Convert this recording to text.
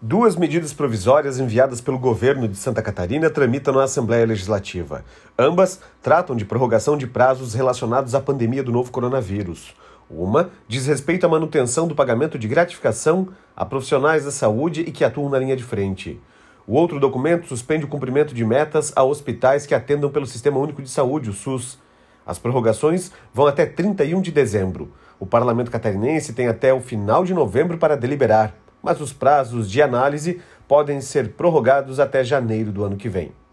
Duas medidas provisórias enviadas pelo governo de Santa Catarina tramitam na Assembleia Legislativa. Ambas tratam de prorrogação de prazos relacionados à pandemia do novo coronavírus. Uma diz respeito à manutenção do pagamento de gratificação a profissionais da saúde e que atuam na linha de frente. O outro documento suspende o cumprimento de metas a hospitais que atendam pelo Sistema Único de Saúde, o SUS. As prorrogações vão até 31 de dezembro. O parlamento catarinense tem até o final de novembro para deliberar, mas os prazos de análise podem ser prorrogados até janeiro do ano que vem.